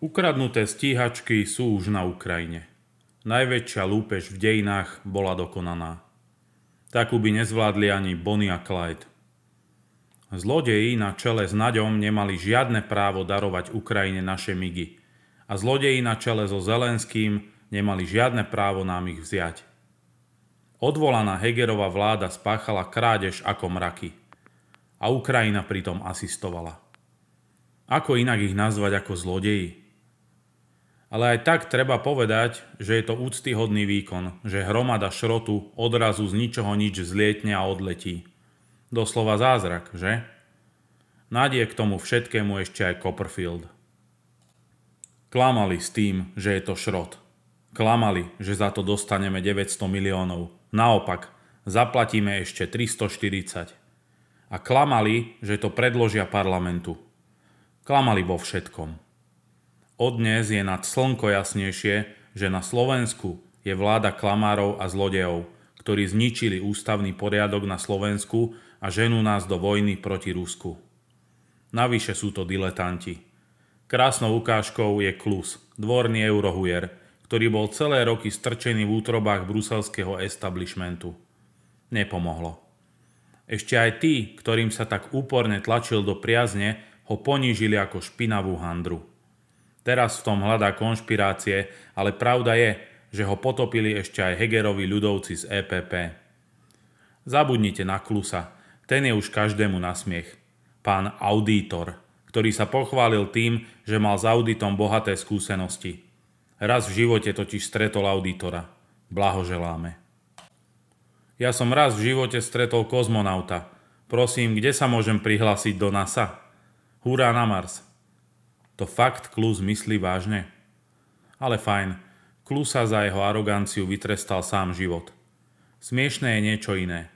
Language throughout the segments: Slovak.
Ukradnuté stíhačky sú už na Ukrajine. Najväčšia lúpež v dejinách bola dokonaná. Takú by nezvládli ani Bonnie a Clyde. Zlodeji na čele s Naďom nemali žiadne právo darovať Ukrajine naše migy a zlodeji na čele so Zelenským nemali žiadne právo nám ich vziať. Odvolaná Hegerová vláda spáchala krádež ako mraky a Ukrajina pritom asistovala. Ako inak ich nazvať ako zlodeji? Ale aj tak treba povedať, že je to úctyhodný výkon, že hromada šrotu odrazu z ničoho nič vzlietne a odletí. Doslova zázrak, že? Nadie k tomu všetkému ešte aj Copperfield. Klamali s tým, že je to šrot. Klamali, že za to dostaneme 900 miliónov. Naopak, zaplatíme ešte 340. A klamali, že to predložia parlamentu. Klamali vo všetkom. O dnes je nad slnko jasnejšie, že na Slovensku je vláda klamárov a zlodejov, ktorí zničili ústavný poriadok na Slovensku a ženú nás do vojny proti Rusku. Navyše sú to diletanti. Krásnou ukážkou je Klus, dvorný eurohujer, ktorý bol celé roky strčený v útrobách bruselského establishmentu. Nepomohlo. Ešte aj tí, ktorým sa tak úporne tlačil do priazne, ho ponížili ako špinavú handru. Teraz v tom hľadá konšpirácie, ale pravda je, že ho potopili ešte aj Hegerovi ľudovci z EPP. Zabudnite na Klusa, ten je už každému na smiech. Pán auditor, ktorý sa pochválil tým, že mal s auditom bohaté skúsenosti. Raz v živote totiž stretol auditora. Blahoželáme. Ja som raz v živote stretol kozmonauta. Prosím, kde sa môžem prihlásiť do NASA? Hurá na Mars! To fakt Klus myslí vážne? Ale fajn, Klusa za jeho aroganciu vytrestal sám život. Smiešné je niečo iné.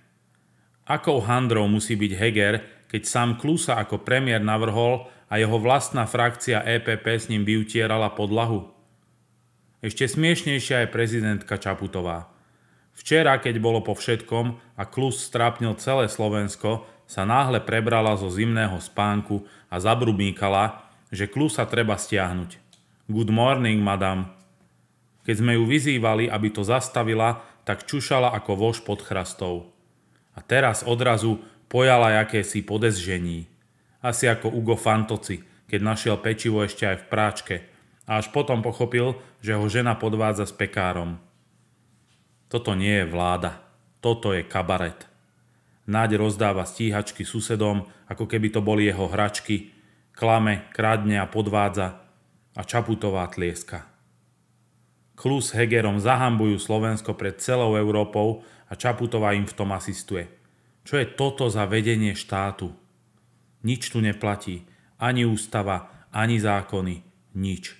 Akou handrou musí byť Heger, keď sám Klusa ako premiér navrhol a jeho vlastná frakcia EPP s ním vyutierala podlahu? Ešte smiešnejšia je prezidentka Čaputová. Včera, keď bolo po všetkom a Klus strápnil celé Slovensko, sa náhle prebrala zo zimného spánku a zabrubíkala, že klus sa treba stiahnuť. Good morning, madam. Keď sme ju vyzývali, aby to zastavila, tak čušala ako vož pod chrastou. A teraz odrazu pojala jakési podezžení. Asi ako Ugo Fantoci, keď našiel pečivo ešte aj v práčke a až potom pochopil, že ho žena podvádza s pekárom. Toto nie je vláda. Toto je kabaret. Náď rozdáva stíhačky susedom, ako keby to boli jeho hračky klame, kradne a podvádza a Čaputová tlieska. Klus s Hegerom zahambujú Slovensko pred celou Európou a Čaputová im v tom asistuje. Čo je toto za vedenie štátu? Nič tu neplatí, ani ústava, ani zákony, nič.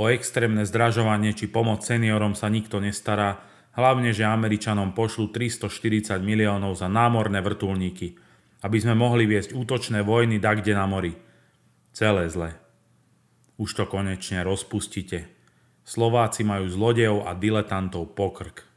O extrémne zdražovanie či pomoc seniorom sa nikto nestará, hlavne že Američanom pošlu 340 miliónov za námorné vrtulníky, aby sme mohli viesť útočné vojny dakde na mori – Celé zle. Už to konečne rozpustite. Slováci majú zlodejov a diletantov pokrk.